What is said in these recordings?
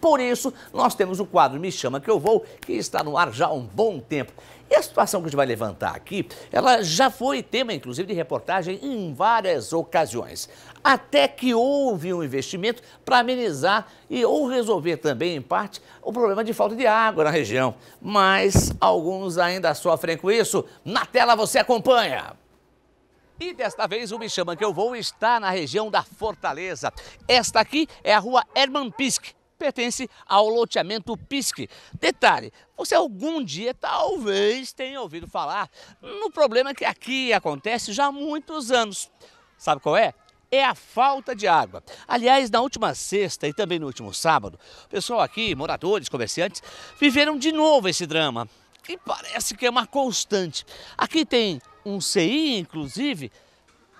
Por isso, nós temos o quadro Me Chama Que Eu Vou, que está no ar já há um bom tempo. E a situação que a gente vai levantar aqui, ela já foi tema, inclusive, de reportagem em várias ocasiões. Até que houve um investimento para amenizar e ou resolver também, em parte, o problema de falta de água na região. Mas alguns ainda sofrem com isso. Na tela você acompanha. E desta vez o Me Chama Que Eu Vou está na região da Fortaleza. Esta aqui é a rua Herman Pisk pertence ao loteamento PISC. Detalhe, você algum dia talvez tenha ouvido falar no problema que aqui acontece já há muitos anos. Sabe qual é? é a falta de água. Aliás, na última sexta e também no último sábado, o pessoal aqui, moradores, comerciantes, viveram de novo esse drama. E parece que é uma constante. Aqui tem um CI, inclusive,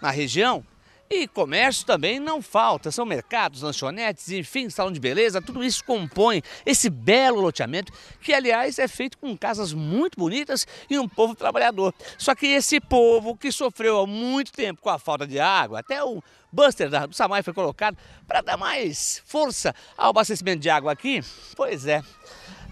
na região, e comércio também não falta, são mercados, lanchonetes, enfim, salão de beleza, tudo isso compõe esse belo loteamento que, aliás, é feito com casas muito bonitas e um povo trabalhador. Só que esse povo que sofreu há muito tempo com a falta de água, até o Buster da, do Samai foi colocado para dar mais força ao abastecimento de água aqui, pois é,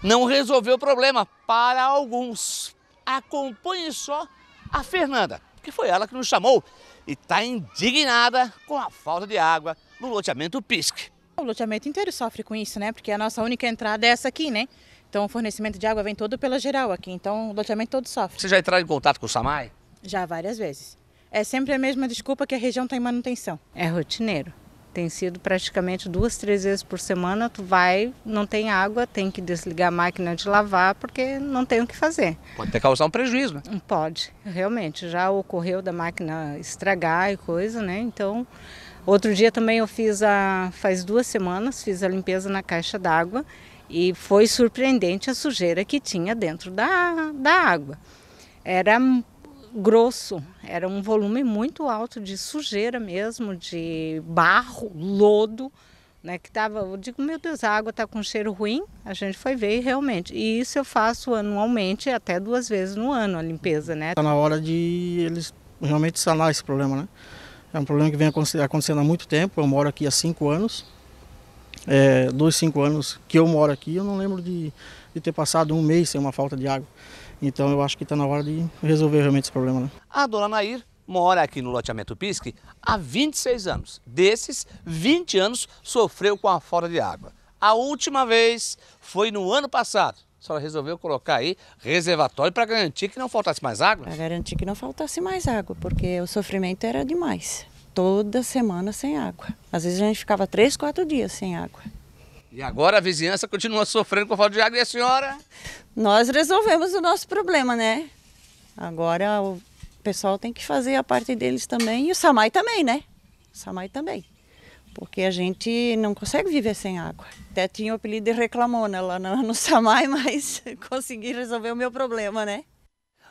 não resolveu o problema para alguns. Acompanhe só a Fernanda, que foi ela que nos chamou e está indignada com a falta de água no loteamento PISC. O loteamento inteiro sofre com isso, né? Porque a nossa única entrada é essa aqui, né? Então o fornecimento de água vem todo pela geral aqui, então o loteamento todo sofre. Você já entrou em contato com o SAMAI? Já várias vezes. É sempre a mesma desculpa que a região tem tá manutenção. É rotineiro. Tem sido praticamente duas, três vezes por semana, tu vai, não tem água, tem que desligar a máquina de lavar porque não tem o que fazer. Pode até causar um prejuízo, né? Hum, pode, realmente. Já ocorreu da máquina estragar e coisa, né? Então, outro dia também eu fiz a faz duas semanas, fiz a limpeza na caixa d'água e foi surpreendente a sujeira que tinha dentro da, da água. Era grosso, era um volume muito alto de sujeira mesmo, de barro, lodo, né, que tava, eu digo, meu Deus, a água está com cheiro ruim, a gente foi ver realmente. E isso eu faço anualmente, até duas vezes no ano, a limpeza, né? Está na hora de eles realmente sanar esse problema, né? É um problema que vem acontecendo há muito tempo, eu moro aqui há cinco anos, é, dois, cinco anos que eu moro aqui, eu não lembro de, de ter passado um mês sem uma falta de água. Então eu acho que está na hora de resolver realmente esse problema. Né? A dona Nair mora aqui no loteamento Pisque há 26 anos. Desses, 20 anos sofreu com a falta de água. A última vez foi no ano passado. A senhora resolveu colocar aí reservatório para garantir que não faltasse mais água? Para garantir que não faltasse mais água, porque o sofrimento era demais. Toda semana sem água. Às vezes a gente ficava três, quatro dias sem água. E agora a vizinhança continua sofrendo com a falta de água e a senhora? Nós resolvemos o nosso problema, né? Agora o pessoal tem que fazer a parte deles também e o Samai também, né? O Samai também. Porque a gente não consegue viver sem água. Até tinha o apelido de reclamona lá no, no Samai, mas consegui resolver o meu problema, né?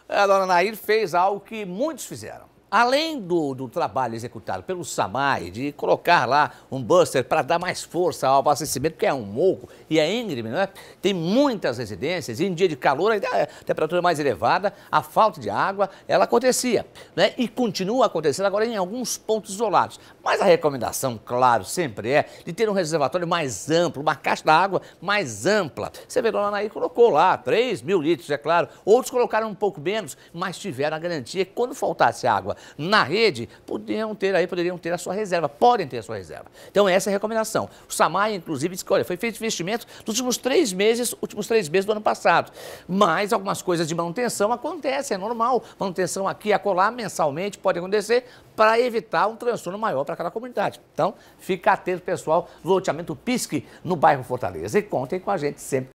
A é, dona Nair fez algo que muitos fizeram Além do, do, trabalho executado pelo SAMAI, de colocar lá um buster para dar mais força ao abastecimento, que é um moco e é íngreme, não é? Tem muitas residências e em dia de calor, a é temperatura mais elevada, a falta de água, ela acontecia. Né? E continua acontecendo agora em alguns pontos isolados. Mas a recomendação, claro, sempre é de ter um reservatório mais amplo, uma caixa d'água mais ampla. Severo Anaí colocou lá 3 mil litros, é claro. Outros colocaram um pouco menos, mas tiveram a garantia que quando faltasse água na rede, poderiam ter aí, poderiam ter a sua reserva, podem ter a sua reserva. Então essa é a recomendação. O Samai, inclusive, disse que, olha, foi feito investimento nos últimos três meses, últimos três meses do ano passado. Mas algumas coisas de manutenção acontecem, é normal. Manutenção aqui acolá, mensalmente, pode acontecer, para evitar um transtorno maior para aquela comunidade. Então, fica atento, pessoal, loteamento PISC no bairro Fortaleza. E contem com a gente sempre